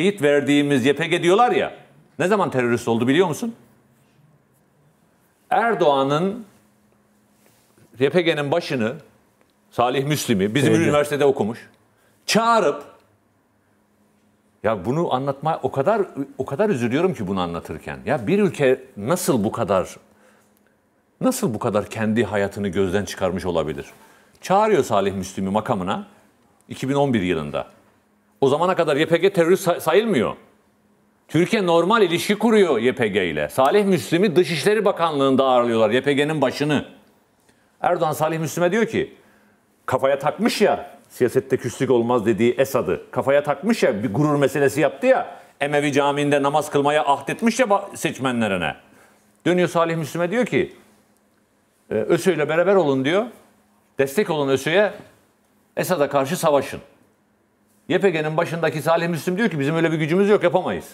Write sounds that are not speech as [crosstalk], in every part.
şehit verdiğimiz YPG diyorlar ya. Ne zaman terörist oldu biliyor musun? Erdoğan'ın YPG'nin başını Salih Müslim'i bizim evet. üniversitede okumuş. Çağırıp ya bunu anlatma o kadar o kadar üzülüyorum ki bunu anlatırken. Ya bir ülke nasıl bu kadar nasıl bu kadar kendi hayatını gözden çıkarmış olabilir? Çağırıyor Salih Müslim'i makamına 2011 yılında. O zamana kadar YPG terörist sayılmıyor. Türkiye normal ilişki kuruyor YPG ile. Salih Müslim'i Dışişleri Bakanlığı'nda ağırlıyorlar YPG'nin başını. Erdoğan Salih Müslim'e diyor ki kafaya takmış ya siyasette küslük olmaz dediği Esad'ı kafaya takmış ya bir gurur meselesi yaptı ya Emevi Camii'nde namaz kılmaya ahdetmiş ya seçmenlerine. Dönüyor Salih Müslim'e diyor ki ee, ÖSÜ ile beraber olun diyor. Destek olun ÖSÜ'ye Esad'a karşı savaşın. YPG'nin başındaki Salih Müslim diyor ki bizim öyle bir gücümüz yok yapamayız.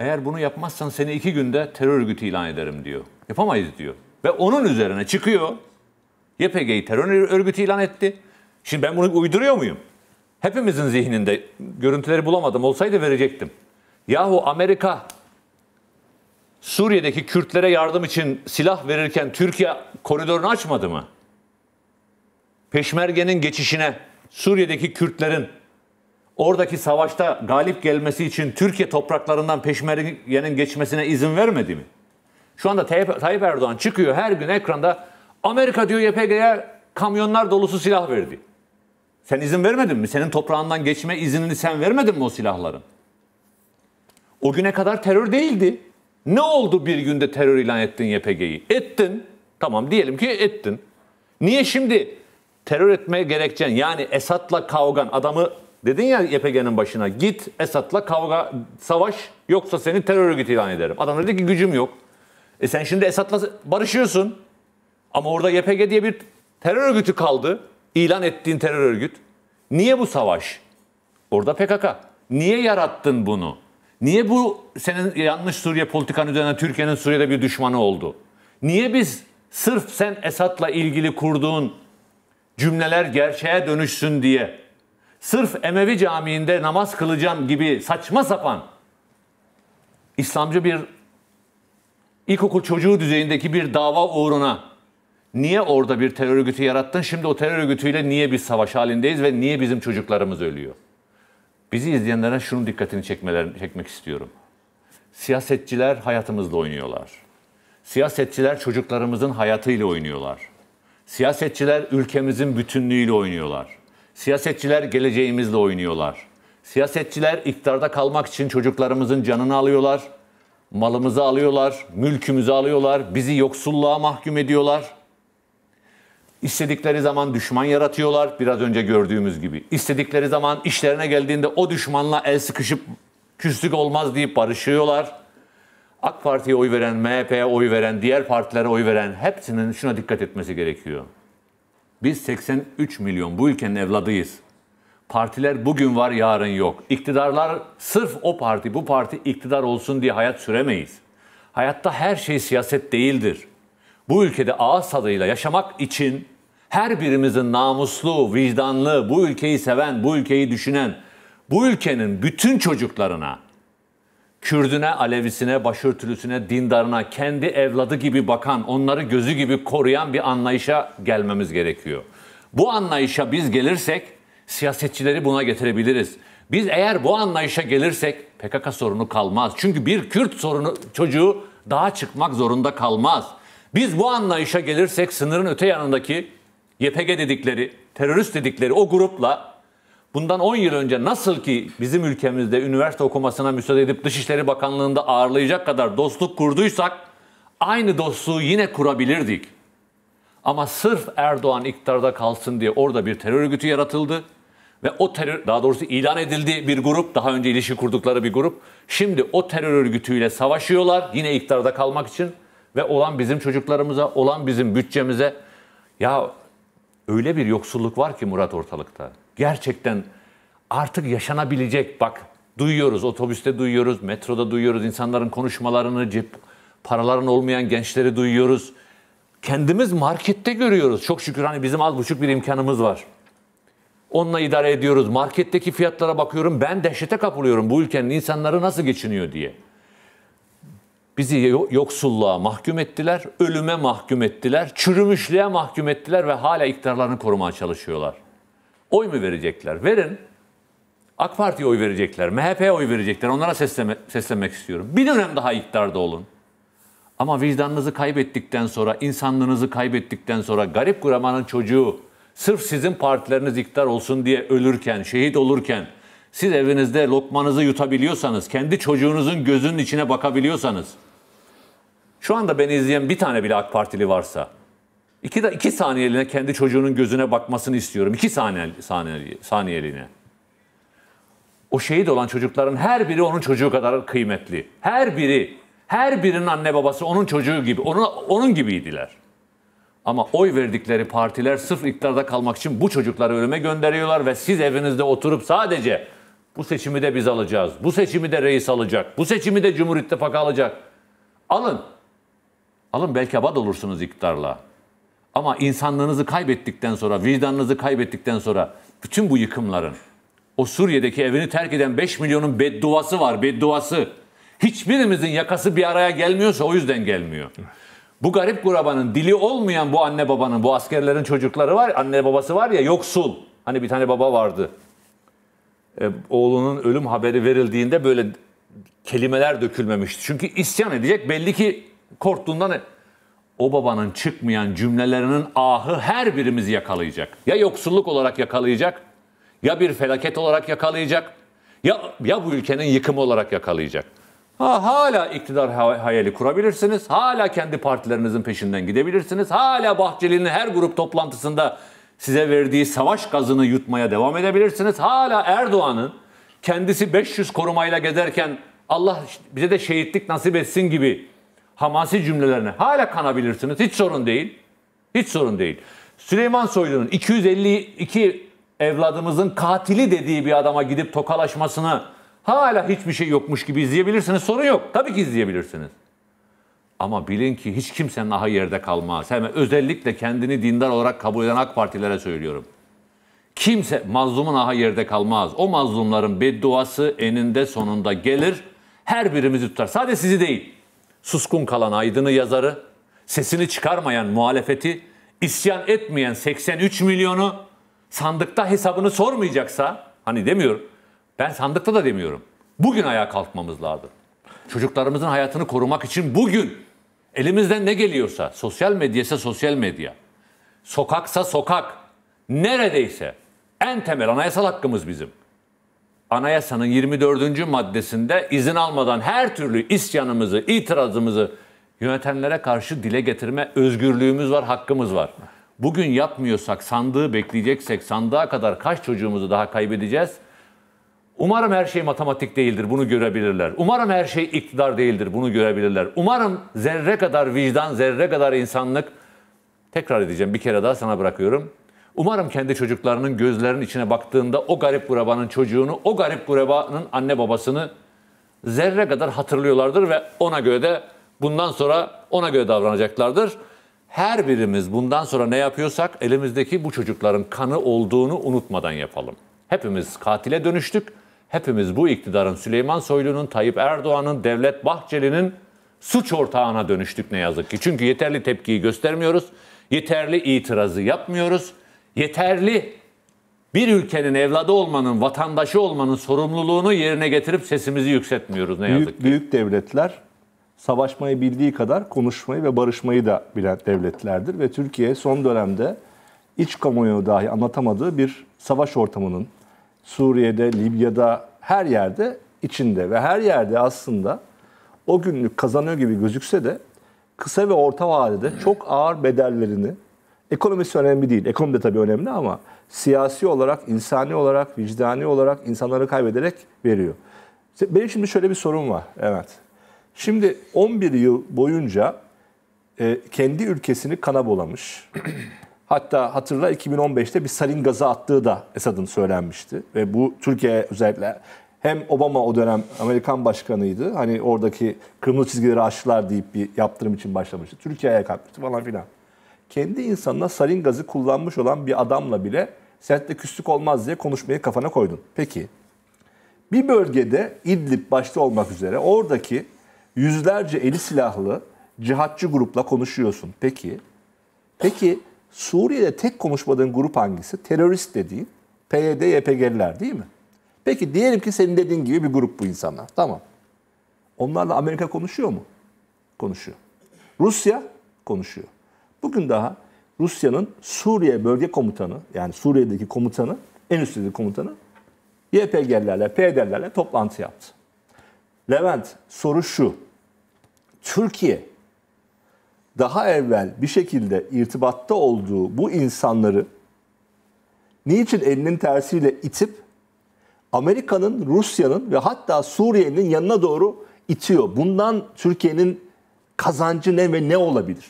Eğer bunu yapmazsan seni iki günde terör örgütü ilan ederim diyor. Yapamayız diyor. Ve onun üzerine çıkıyor. YPG'yi terör örgütü ilan etti. Şimdi ben bunu uyduruyor muyum? Hepimizin zihninde görüntüleri bulamadım olsaydı verecektim. Yahu Amerika Suriye'deki Kürtlere yardım için silah verirken Türkiye koridorunu açmadı mı? Peşmergenin geçişine Suriye'deki Kürtlerin oradaki savaşta galip gelmesi için Türkiye topraklarından Peşmerge'nin geçmesine izin vermedi mi? Şu anda Tayyip, Tayyip Erdoğan çıkıyor her gün ekranda Amerika diyor YPG'ye kamyonlar dolusu silah verdi. Sen izin vermedin mi? Senin toprağından geçme iznini sen vermedin mi o silahların? O güne kadar terör değildi. Ne oldu bir günde terör ilan ettin YPG'yi? Ettin. Tamam diyelim ki ettin. Niye şimdi terör etmeye gerekçen yani Esat'la kavgan adamı dedin ya YPG'nin başına git Esat'la kavga savaş yoksa seni terör örgütü ilan ederim. Adam dedi ki gücüm yok. E sen şimdi Esat'la barışıyorsun ama orada YPG diye bir terör örgütü kaldı. İlan ettiğin terör örgüt. Niye bu savaş? Orada PKK. Niye yarattın bunu? Niye bu senin yanlış Suriye politikan üzerine Türkiye'nin Suriye'de bir düşmanı oldu? Niye biz sırf sen Esat'la ilgili kurduğun cümleler gerçeğe dönüşsün diye sırf Emevi Camii'nde namaz kılacağım gibi saçma sapan İslamcı bir ilkokul çocuğu düzeyindeki bir dava uğruna niye orada bir terör örgütü yarattın? Şimdi o terör örgütüyle niye biz savaş halindeyiz ve niye bizim çocuklarımız ölüyor? Bizi izleyenlere şunun dikkatini çekmelerini çekmek istiyorum. Siyasetçiler hayatımızla oynuyorlar. Siyasetçiler çocuklarımızın hayatıyla oynuyorlar. Siyasetçiler ülkemizin bütünlüğüyle oynuyorlar. Siyasetçiler geleceğimizle oynuyorlar. Siyasetçiler iktidarda kalmak için çocuklarımızın canını alıyorlar. Malımızı alıyorlar, mülkümüzü alıyorlar, bizi yoksulluğa mahkum ediyorlar. İstedikleri zaman düşman yaratıyorlar biraz önce gördüğümüz gibi. İstedikleri zaman işlerine geldiğinde o düşmanla el sıkışıp küslük olmaz deyip barışıyorlar. AK Parti'ye oy veren, MHP'ye oy veren, diğer partilere oy veren hepsinin şuna dikkat etmesi gerekiyor. Biz 83 milyon bu ülkenin evladıyız. Partiler bugün var, yarın yok. İktidarlar sırf o parti, bu parti iktidar olsun diye hayat süremeyiz. Hayatta her şey siyaset değildir. Bu ülkede ağız tadıyla yaşamak için her birimizin namuslu, vicdanlı, bu ülkeyi seven, bu ülkeyi düşünen, bu ülkenin bütün çocuklarına Kürdüne, Alevisine, başörtülüsüne, dindarına, kendi evladı gibi bakan, onları gözü gibi koruyan bir anlayışa gelmemiz gerekiyor. Bu anlayışa biz gelirsek siyasetçileri buna getirebiliriz. Biz eğer bu anlayışa gelirsek PKK sorunu kalmaz. Çünkü bir Kürt sorunu çocuğu daha çıkmak zorunda kalmaz. Biz bu anlayışa gelirsek sınırın öte yanındaki YPG dedikleri, terörist dedikleri o grupla Bundan 10 yıl önce nasıl ki bizim ülkemizde üniversite okumasına müsaade edip Dışişleri Bakanlığı'nda ağırlayacak kadar dostluk kurduysak aynı dostluğu yine kurabilirdik. Ama sırf Erdoğan iktidarda kalsın diye orada bir terör örgütü yaratıldı ve o terör daha doğrusu ilan edildi bir grup daha önce ilişki kurdukları bir grup şimdi o terör örgütüyle savaşıyorlar yine iktidarda kalmak için ve olan bizim çocuklarımıza olan bizim bütçemize ya öyle bir yoksulluk var ki Murat ortalıkta gerçekten artık yaşanabilecek bak duyuyoruz otobüste duyuyoruz metroda duyuyoruz insanların konuşmalarını cep paraların olmayan gençleri duyuyoruz. Kendimiz markette görüyoruz. Çok şükür hani bizim az buçuk bir imkanımız var. Onunla idare ediyoruz. Marketteki fiyatlara bakıyorum ben dehşete kapılıyorum bu ülkenin insanları nasıl geçiniyor diye. Bizi yoksulluğa mahkum ettiler, ölüme mahkum ettiler, çürümüşlüğe mahkum ettiler ve hala iktidarlarını korumaya çalışıyorlar oy mu verecekler? Verin. AK Parti'ye oy verecekler, MHP'ye oy verecekler. Onlara sesleme, seslenmek istiyorum. Bir dönem daha iktidarda olun. Ama vicdanınızı kaybettikten sonra, insanlığınızı kaybettikten sonra garip kuramanın çocuğu sırf sizin partileriniz iktidar olsun diye ölürken, şehit olurken, siz evinizde lokmanızı yutabiliyorsanız, kendi çocuğunuzun gözünün içine bakabiliyorsanız, şu anda beni izleyen bir tane bile AK Partili varsa, İki, de, iki saniyeliğine kendi çocuğunun gözüne bakmasını istiyorum. İki saniye, saniye, saniyeliğine. O şehit olan çocukların her biri onun çocuğu kadar kıymetli. Her biri, her birinin anne babası onun çocuğu gibi, onun, onun gibiydiler. Ama oy verdikleri partiler sırf iktidarda kalmak için bu çocukları ölüme gönderiyorlar ve siz evinizde oturup sadece bu seçimi de biz alacağız, bu seçimi de reis alacak, bu seçimi de Cumhur İttifakı alacak. Alın. Alın belki abad olursunuz iktidarla. Ama insanlığınızı kaybettikten sonra, vicdanınızı kaybettikten sonra bütün bu yıkımların, o Suriye'deki evini terk eden 5 milyonun bedduası var, bedduası. Hiçbirimizin yakası bir araya gelmiyorsa o yüzden gelmiyor. Bu garip kurabanın dili olmayan bu anne babanın, bu askerlerin çocukları var, anne babası var ya yoksul. Hani bir tane baba vardı. E, oğlunun ölüm haberi verildiğinde böyle kelimeler dökülmemişti. Çünkü isyan edecek belli ki korktuğundan o babanın çıkmayan cümlelerinin ahı her birimizi yakalayacak. Ya yoksulluk olarak yakalayacak, ya bir felaket olarak yakalayacak, ya, ya bu ülkenin yıkımı olarak yakalayacak. Ha, hala iktidar hayali kurabilirsiniz, hala kendi partilerinizin peşinden gidebilirsiniz, hala Bahçeli'nin her grup toplantısında size verdiği savaş gazını yutmaya devam edebilirsiniz. Hala Erdoğan'ın kendisi 500 korumayla gezerken Allah bize de şehitlik nasip etsin gibi hamasi cümlelerine hala kanabilirsiniz. Hiç sorun değil. Hiç sorun değil. Süleyman Soylu'nun 252 evladımızın katili dediği bir adama gidip tokalaşmasını hala hiçbir şey yokmuş gibi izleyebilirsiniz. Sorun yok. Tabii ki izleyebilirsiniz. Ama bilin ki hiç kimsenin aha yerde kalmaz. Hemen özellikle kendini dindar olarak kabul eden AK Partilere söylüyorum. Kimse mazlumun aha yerde kalmaz. O mazlumların bedduası eninde sonunda gelir. Her birimizi tutar. Sadece sizi değil suskun kalan aydını yazarı, sesini çıkarmayan muhalefeti, isyan etmeyen 83 milyonu sandıkta hesabını sormayacaksa, hani demiyorum, ben sandıkta da demiyorum. Bugün ayağa kalkmamız lazım. Çocuklarımızın hayatını korumak için bugün elimizden ne geliyorsa, sosyal medyasa sosyal medya, sokaksa sokak, neredeyse en temel anayasal hakkımız bizim anayasanın 24. maddesinde izin almadan her türlü isyanımızı, itirazımızı yönetenlere karşı dile getirme özgürlüğümüz var, hakkımız var. Bugün yapmıyorsak, sandığı bekleyeceksek, sandığa kadar kaç çocuğumuzu daha kaybedeceğiz? Umarım her şey matematik değildir, bunu görebilirler. Umarım her şey iktidar değildir, bunu görebilirler. Umarım zerre kadar vicdan, zerre kadar insanlık, tekrar edeceğim bir kere daha sana bırakıyorum Umarım kendi çocuklarının gözlerinin içine baktığında o garip gurebanın çocuğunu, o garip gurebanın anne babasını zerre kadar hatırlıyorlardır ve ona göre de bundan sonra ona göre davranacaklardır. Her birimiz bundan sonra ne yapıyorsak elimizdeki bu çocukların kanı olduğunu unutmadan yapalım. Hepimiz katile dönüştük. Hepimiz bu iktidarın Süleyman Soylu'nun, Tayyip Erdoğan'ın, Devlet Bahçeli'nin suç ortağına dönüştük ne yazık ki. Çünkü yeterli tepkiyi göstermiyoruz. Yeterli itirazı yapmıyoruz yeterli bir ülkenin evladı olmanın, vatandaşı olmanın sorumluluğunu yerine getirip sesimizi yükseltmiyoruz ne yazık büyük, ki. Büyük devletler savaşmayı bildiği kadar konuşmayı ve barışmayı da bilen devletlerdir. Ve Türkiye son dönemde iç kamuoyu dahi anlatamadığı bir savaş ortamının Suriye'de, Libya'da her yerde içinde ve her yerde aslında o günlük kazanıyor gibi gözükse de kısa ve orta vadede çok ağır bedellerini Ekonomisi önemli değil. Ekonomi de tabii önemli ama siyasi olarak, insani olarak, vicdani olarak insanları kaybederek veriyor. Benim şimdi şöyle bir sorum var. Evet. Şimdi 11 yıl boyunca e, kendi ülkesini kana bolamış. [clears throat] Hatta hatırla 2015'te bir salin gazı attığı da Esad'ın söylenmişti. Ve bu Türkiye özellikle hem Obama o dönem Amerikan başkanıydı. Hani oradaki kırmızı çizgileri aştılar deyip bir yaptırım için başlamıştı. Türkiye'ye kalkmıştı falan filan kendi insanına sarin gazı kullanmış olan bir adamla bile sertte küslük olmaz diye konuşmayı kafana koydun. Peki bir bölgede İdlib başta olmak üzere oradaki yüzlerce eli silahlı cihatçı grupla konuşuyorsun. Peki peki Suriye'de tek konuşmadığın grup hangisi? Terörist dediğin PYD, YPG'liler değil mi? Peki diyelim ki senin dediğin gibi bir grup bu insanlar. Tamam. Onlarla Amerika konuşuyor mu? Konuşuyor. Rusya konuşuyor. Bugün daha Rusya'nın Suriye Bölge Komutanı yani Suriye'deki komutanı, en üst düzey komutanı YPG'lerle, PYD'lerle toplantı yaptı. Levent soru şu. Türkiye daha evvel bir şekilde irtibatta olduğu bu insanları niçin elinin tersiyle itip Amerika'nın, Rusya'nın ve hatta Suriye'nin yanına doğru itiyor. Bundan Türkiye'nin kazancı ne ve ne olabilir?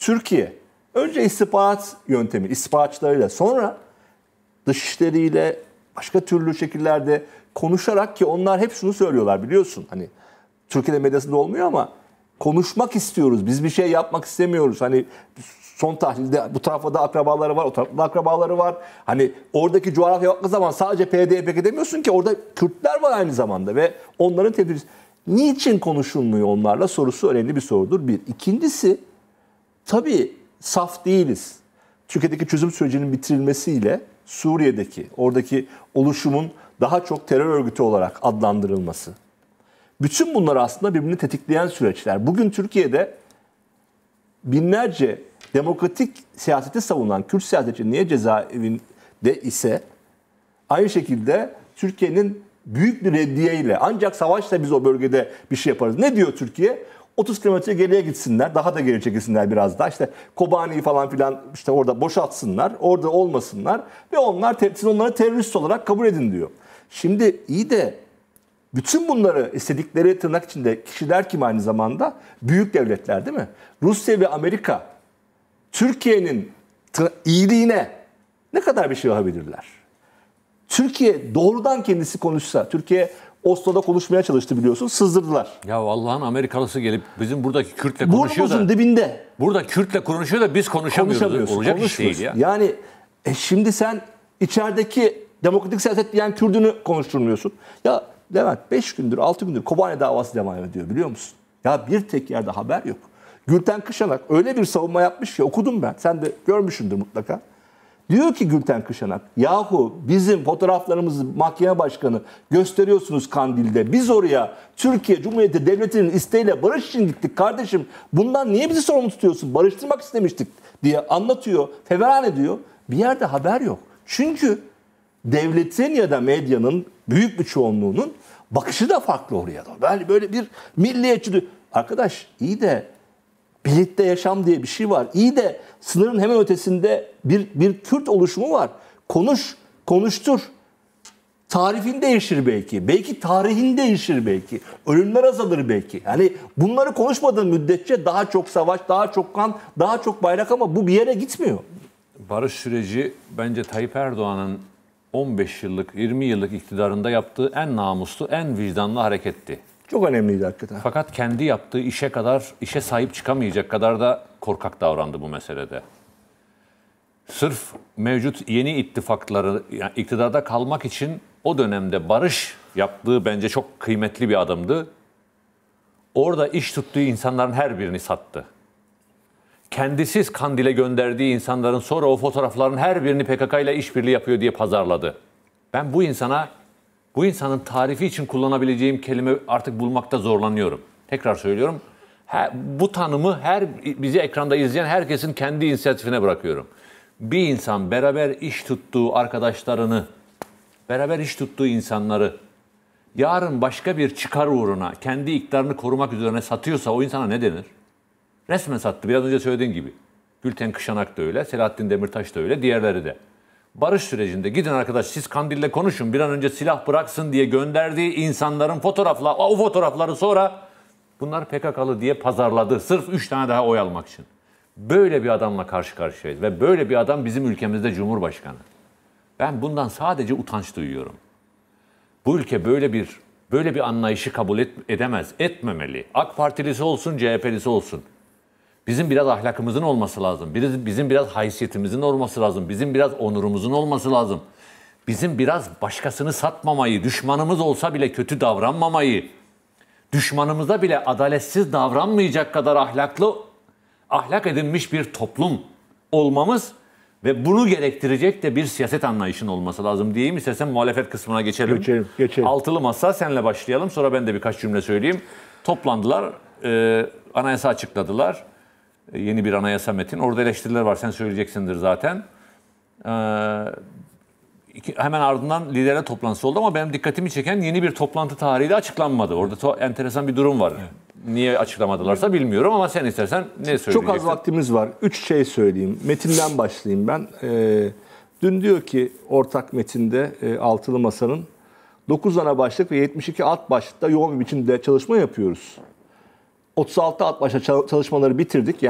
Türkiye önce istihbarat yöntemi, istihbaratçılarıyla sonra dışişleriyle başka türlü şekillerde konuşarak ki onlar hep şunu söylüyorlar biliyorsun. Hani Türkiye'de medyasında olmuyor ama konuşmak istiyoruz. Biz bir şey yapmak istemiyoruz. Hani son tahlilde bu tarafa da akrabaları var, o tarafta da akrabaları var. Hani oradaki coğrafya baktığı zaman sadece PDP PKK demiyorsun ki orada Kürtler var aynı zamanda ve onların tepkisi. Niçin konuşulmuyor onlarla sorusu önemli bir sorudur bir. İkincisi Tabii saf değiliz. Türkiye'deki çözüm sürecinin bitirilmesiyle Suriye'deki, oradaki oluşumun daha çok terör örgütü olarak adlandırılması. Bütün bunlar aslında birbirini tetikleyen süreçler. Bugün Türkiye'de binlerce demokratik siyaseti savunan Kürt siyasetçi niye cezaevinde ise aynı şekilde Türkiye'nin büyük bir reddiyeyle ancak savaşla biz o bölgede bir şey yaparız. Ne diyor Türkiye? 30 kilometre geriye gitsinler. Daha da geri çekilsinler biraz daha. İşte Kobani'yi falan filan işte orada boşaltsınlar. Orada olmasınlar. Ve onlar siz onları terörist olarak kabul edin diyor. Şimdi iyi de bütün bunları istedikleri tırnak içinde kişiler kim aynı zamanda? Büyük devletler değil mi? Rusya ve Amerika Türkiye'nin iyiliğine ne kadar bir şey yapabilirler? Türkiye doğrudan kendisi konuşsa, Türkiye Oslo'da konuşmaya çalıştı biliyorsun. Sızdırdılar. Ya Allah'ın Amerikalısı gelip bizim buradaki Kürt'le konuşuyor Burnumuzun da. dibinde. Burada Kürt'le konuşuyor da biz konuşamıyoruz. Konuşamıyoruz. Olacak iş değil ya. Yani e, şimdi sen içerideki demokratik siyaset diyen Kürdünü konuşturmuyorsun. Ya Levent 5 gündür 6 gündür Kobane davası devam ediyor biliyor musun? Ya bir tek yerde haber yok. Gülten Kışanak öyle bir savunma yapmış ki okudum ben. Sen de görmüşsündür mutlaka. Diyor ki Gülten Kışanak, yahu bizim fotoğraflarımızı mahkeme başkanı gösteriyorsunuz Kandil'de. Biz oraya Türkiye Cumhuriyeti Devleti'nin isteğiyle barış için gittik kardeşim. Bundan niye bizi sorumlu tutuyorsun? Barıştırmak istemiştik diye anlatıyor, feveran ediyor. Bir yerde haber yok. Çünkü devletin ya da medyanın büyük bir çoğunluğunun bakışı da farklı oraya doğru. Böyle, böyle bir milliyetçi... Arkadaş iyi de Birlikte yaşam diye bir şey var. İyi de sınırın hemen ötesinde bir, bir Kürt oluşumu var. Konuş, konuştur. Tarifin değişir belki. Belki tarihin değişir belki. Ölümler azalır belki. Yani bunları konuşmadığın müddetçe daha çok savaş, daha çok kan, daha çok bayrak ama bu bir yere gitmiyor. Barış süreci bence Tayyip Erdoğan'ın 15 yıllık, 20 yıllık iktidarında yaptığı en namuslu, en vicdanlı hareketti. Çok önemliydi hakikaten. Fakat kendi yaptığı işe kadar, işe sahip çıkamayacak kadar da korkak davrandı bu meselede. Sırf mevcut yeni ittifakları, yani iktidarda kalmak için o dönemde barış yaptığı bence çok kıymetli bir adımdı. Orada iş tuttuğu insanların her birini sattı. Kendisiz Kandil'e gönderdiği insanların sonra o fotoğrafların her birini PKK ile işbirliği yapıyor diye pazarladı. Ben bu insana bu insanın tarifi için kullanabileceğim kelime artık bulmakta zorlanıyorum. Tekrar söylüyorum. Her, bu tanımı her bizi ekranda izleyen herkesin kendi inisiyatifine bırakıyorum. Bir insan beraber iş tuttuğu arkadaşlarını, beraber iş tuttuğu insanları yarın başka bir çıkar uğruna kendi iktidarını korumak üzerine satıyorsa o insana ne denir? Resmen sattı. Biraz önce söylediğin gibi. Gülten Kışanak da öyle, Selahattin Demirtaş da öyle, diğerleri de barış sürecinde gidin arkadaş siz Kandil'le konuşun bir an önce silah bıraksın diye gönderdiği insanların fotoğrafla o fotoğrafları sonra bunlar PKK'lı diye pazarladı. Sırf 3 tane daha oy almak için. Böyle bir adamla karşı karşıyayız ve böyle bir adam bizim ülkemizde Cumhurbaşkanı. Ben bundan sadece utanç duyuyorum. Bu ülke böyle bir böyle bir anlayışı kabul et, edemez, etmemeli. AK Partilisi olsun, CHP'lisi olsun. Bizim biraz ahlakımızın olması lazım. Bizim biraz haysiyetimizin olması lazım. Bizim biraz onurumuzun olması lazım. Bizim biraz başkasını satmamayı, düşmanımız olsa bile kötü davranmamayı, düşmanımıza bile adaletsiz davranmayacak kadar ahlaklı, ahlak edinmiş bir toplum olmamız ve bunu gerektirecek de bir siyaset anlayışın olması lazım diyeyim. İstersen muhalefet kısmına geçelim. Geçelim, geçelim. Altılı masa senle başlayalım. Sonra ben de birkaç cümle söyleyeyim. Toplandılar, e, anayasa açıkladılar yeni bir anayasa metin. Orada eleştiriler var. Sen söyleyeceksindir zaten. Ee, hemen ardından lidere toplantısı oldu ama benim dikkatimi çeken yeni bir toplantı tarihi de açıklanmadı. Orada to- enteresan bir durum var. Evet. Niye açıklamadılarsa bilmiyorum ama sen istersen ne söyleyeceksin? Çok az vaktimiz var. Üç şey söyleyeyim. Metinden başlayayım ben. Ee, dün diyor ki ortak metinde e, Altılı Masa'nın 9 ana başlık ve 72 alt başlıkta yoğun bir biçimde çalışma yapıyoruz. 36 alt başlık çalışmaları bitirdik. Yani